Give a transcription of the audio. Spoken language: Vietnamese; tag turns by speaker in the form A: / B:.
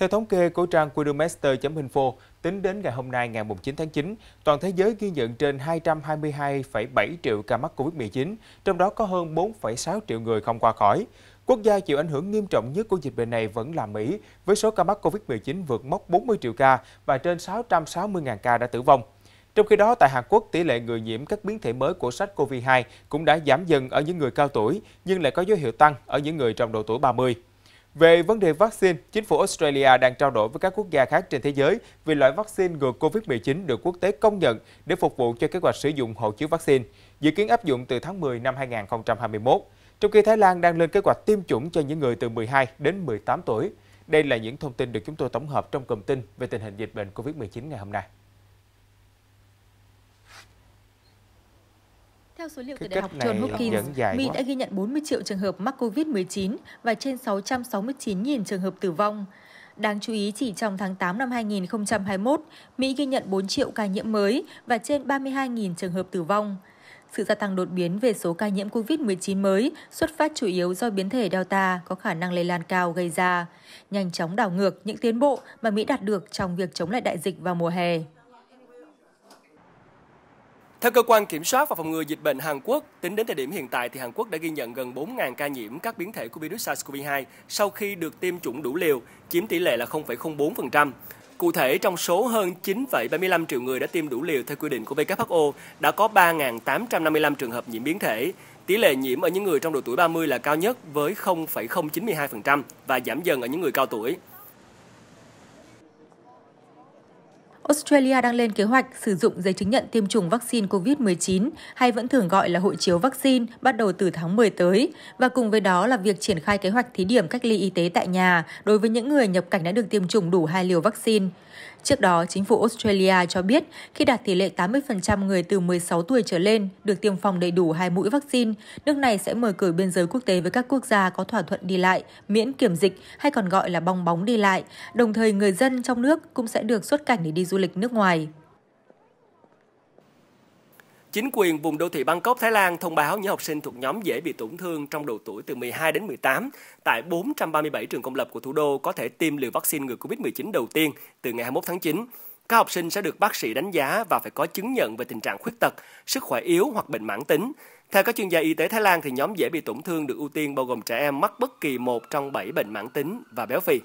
A: Theo thống kê của trang Quidmaster.info, tính đến ngày hôm nay ngày 9 tháng 9, toàn thế giới ghi nhận trên 222,7 triệu ca mắc Covid-19, trong đó có hơn 4,6 triệu người không qua khỏi. Quốc gia chịu ảnh hưởng nghiêm trọng nhất của dịch bệnh này vẫn là Mỹ, với số ca mắc Covid-19 vượt mốc 40 triệu ca và trên 660.000 ca đã tử vong. Trong khi đó, tại Hàn Quốc, tỷ lệ người nhiễm các biến thể mới của SARS-CoV-2 cũng đã giảm dần ở những người cao tuổi, nhưng lại có dấu hiệu tăng ở những người trong độ tuổi 30. Về vấn đề vaccine, chính phủ Australia đang trao đổi với các quốc gia khác trên thế giới về loại vaccine ngừa COVID-19 được quốc tế công nhận để phục vụ cho kế hoạch sử dụng hộ chiếu vaccine, dự kiến áp dụng từ tháng 10 năm 2021. Trong khi Thái Lan đang lên kế hoạch tiêm chủng cho những người từ 12 đến 18 tuổi. Đây là những thông tin được chúng tôi tổng hợp trong cụm tin về tình hình dịch bệnh COVID-19 ngày hôm nay.
B: Theo số liệu từ Đại học John Hopkins, Mỹ đã ghi nhận 40 triệu trường hợp mắc COVID-19 và trên 669.000 trường hợp tử vong. Đáng chú ý chỉ trong tháng 8 năm 2021, Mỹ ghi nhận 4 triệu ca nhiễm mới và trên 32.000 trường hợp tử vong. Sự gia tăng đột biến về số ca nhiễm COVID-19 mới xuất phát chủ yếu do biến thể Delta có khả năng lây lan cao gây ra, nhanh chóng đảo ngược những tiến bộ mà Mỹ đạt được trong việc chống lại đại dịch vào mùa hè.
C: Theo cơ quan kiểm soát và phòng ngừa dịch bệnh Hàn Quốc, tính đến thời điểm hiện tại thì Hàn Quốc đã ghi nhận gần 4.000 ca nhiễm các biến thể của virus SARS-CoV-2 sau khi được tiêm chủng đủ liều, chiếm tỷ lệ là 0,04%. Cụ thể, trong số hơn 9,75 triệu người đã tiêm đủ liều theo quy định của WHO, đã có 3.855 trường hợp nhiễm biến thể. Tỷ lệ nhiễm ở những người trong độ tuổi 30 là cao nhất với 0,092% và giảm dần ở những người cao tuổi.
B: Australia đang lên kế hoạch sử dụng giấy chứng nhận tiêm chủng vaccine COVID-19 hay vẫn thường gọi là hộ chiếu vaccine bắt đầu từ tháng 10 tới và cùng với đó là việc triển khai kế hoạch thí điểm cách ly y tế tại nhà đối với những người nhập cảnh đã được tiêm chủng đủ hai liều vaccine. Trước đó, chính phủ Australia cho biết khi đạt tỷ lệ 80% người từ 16 tuổi trở lên được tiêm phòng đầy đủ hai mũi vaccine, nước này sẽ mở cửa biên giới quốc tế với các quốc gia có thỏa thuận đi lại, miễn kiểm dịch hay còn gọi là bong bóng đi lại. Đồng thời, người dân trong nước cũng sẽ được xuất cảnh để đi du lịch nước ngoài.
C: Chính quyền vùng đô thị Bangkok, Thái Lan thông báo những học sinh thuộc nhóm dễ bị tổn thương trong độ tuổi từ 12 đến 18 tại 437 trường công lập của thủ đô có thể tiêm liều vaccine ngừa COVID-19 đầu tiên từ ngày 21 tháng 9. Các học sinh sẽ được bác sĩ đánh giá và phải có chứng nhận về tình trạng khuyết tật, sức khỏe yếu hoặc bệnh mãn tính. Theo các chuyên gia y tế Thái Lan thì nhóm dễ bị tổn thương được ưu tiên bao gồm trẻ em mắc bất kỳ một trong 7 bệnh mãn tính và béo phì.